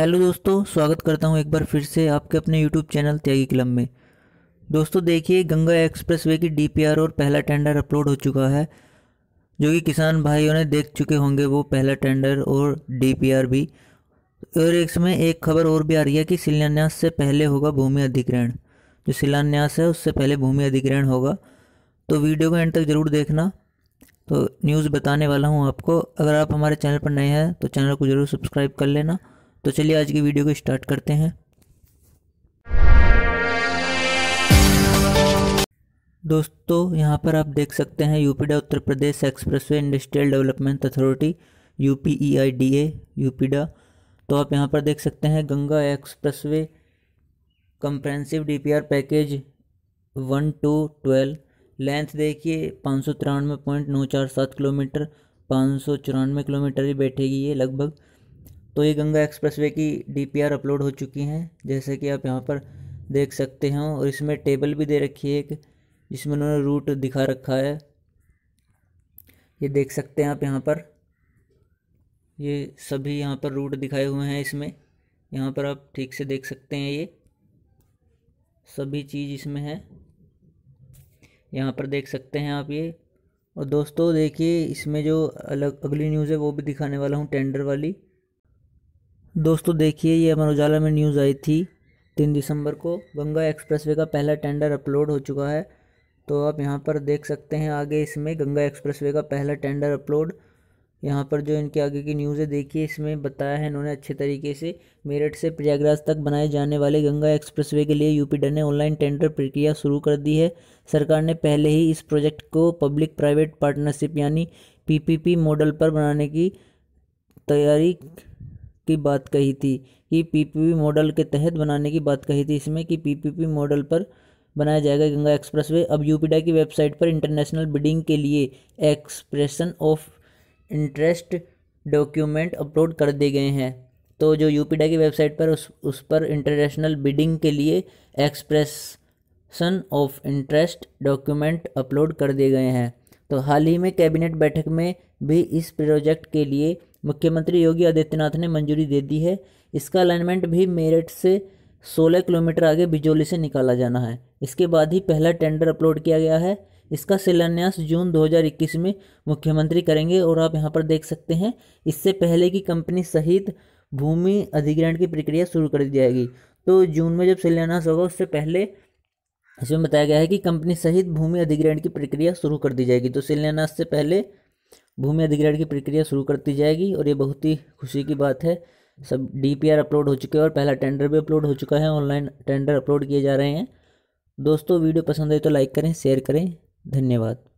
hello दोस्तों स्वागत करता हूं एक बार फिर से आपके अपने यूट्यूब चैनल त्यागी क्लब में दोस्तों देखिए गंगा एक्सप्रेसवे की डीपीआर और पहला टेंडर अपलोड हो चुका है जो कि किसान भाइयों ने देख चुके होंगे वो पहला टेंडर और डीपीआर भी और एक समय एक खबर और भी आ रही है कि शिलान्यास से पहले होगा भूमि अधिग्रहण जो शिलान्यास है उससे पहले भूमि अधिग्रहण होगा तो वीडियो को एंड तक ज़रूर देखना तो न्यूज़ बताने वाला हूँ आपको अगर आप हमारे चैनल पर नए हैं तो चैनल को ज़रूर सब्सक्राइब कर लेना तो चलिए आज की वीडियो को स्टार्ट करते हैं दोस्तों यहाँ पर आप देख सकते हैं UPEIDA Uttar Pradesh expressway industrial development authority U P E I D A UPEIDA तो आप यहाँ पर देख सकते हैं Ganga expressway comprehensive DPR package one two twelve length देखिए पाँच सौ तिरानवे पॉइंट नौ चार सात किलोमीटर पाँच सौ चौरानवे किलोमीटर ही बैठेगी ये लगभग तो ये गंगा एक्सप्रेसवे की डीपीआर अपलोड हो चुकी हैं जैसे कि आप यहाँ पर देख सकते हैं और इसमें टेबल भी दे रखी है एक जिसमें उन्होंने रूट दिखा रखा है ये देख सकते हैं आप यहाँ पर ये सभी यहाँ पर रूट दिखाए हुए हैं इसमें यहाँ पर आप ठीक से देख सकते हैं ये सभी चीज़ इसमें है यहाँ पर देख सकते हैं आप ये और दोस्तों देखिए इसमें जो अलग अगली न्यूज़ है वो भी दिखाने वाला हूँ टेंडर वाली दोस्तों देखिए ये अमर उजाला में न्यूज़ आई थी तीन दिसंबर को गंगा एक्सप्रेसवे का पहला टेंडर अपलोड हो चुका है तो आप यहाँ पर देख सकते हैं आगे इसमें गंगा एक्सप्रेसवे का पहला टेंडर अपलोड यहाँ पर जो इनके आगे की न्यूज़ है देखिए इसमें बताया है इन्होंने अच्छे तरीके से मेरठ से प्रयागराज तक बनाए जाने वाले गंगा एक्सप्रेसवे के लिए यूपी डन ने ऑनलाइन टेंडर प्रक्रिया शुरू कर दी है सरकार ने पहले ही इस प्रोजेक्ट को पब्लिक प्राइवेट पार्टनरशिप यानी पीपीपी मॉडल पर बनाने की तैयारी की बात कही थी ये पीपीपी मॉडल के तहत बनाने की बात कही थी इसमें कि पीपीपी मॉडल पर बनाया जाएगा गंगा एक्सप्रेसवे अब यूपीडा की वेबसाइट पर इंटरनेशनल बिडिंग के लिए expression of interest document upload कर दिए गए हैं तो जो यूपीडा की वेबसाइट पर उस उस पर इंटरनेशनल बिडिंग के लिए expression of interest document upload कर दिए गए हैं तो हाल ही में कैबिनेट बैठक में भी इस प्रोजेक्ट के लिए मुख्यमंत्री योगी आदित्यनाथ ने मंजूरी दे दी है इसका अलाइनमेंट भी मेरठ से 16 किलोमीटर आगे बिजोली से निकाला जाना है इसके बाद ही पहला टेंडर अपलोड किया गया है इसका शिलान्यास जून 2021 में मुख्यमंत्री करेंगे और आप यहाँ पर देख सकते हैं इससे पहले की कंपनी सहित भूमि अधिग्रहण की प्रक्रिया शुरू कर दी जाएगी तो जून में जब शिलान्यास होगा उससे पहले इसमें बताया गया है कि कंपनी सहित भूमि अधिग्रहण की प्रक्रिया शुरू कर दी जाएगी तो शिलान्यास से पहले भूमि अधिग्रहण की प्रक्रिया शुरू कर दी जाएगी और ये बहुत ही खुशी की बात है सब डी अपलोड हो चुके हैं और पहला टेंडर भी अपलोड हो चुका है ऑनलाइन टेंडर अपलोड किए जा रहे हैं दोस्तों वीडियो पसंद आए तो लाइक करें शेयर करें धन्यवाद